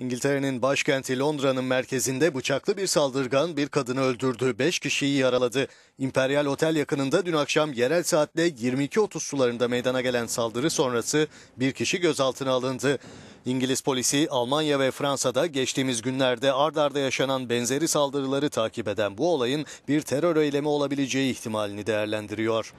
İngiltere'nin başkenti Londra'nın merkezinde bıçaklı bir saldırgan bir kadını öldürdü, 5 kişiyi yaraladı. İmperial Otel yakınında dün akşam yerel saatle 22.30 sularında meydana gelen saldırı sonrası bir kişi gözaltına alındı. İngiliz polisi Almanya ve Fransa'da geçtiğimiz günlerde ard arda yaşanan benzeri saldırıları takip eden bu olayın bir terör eylemi olabileceği ihtimalini değerlendiriyor.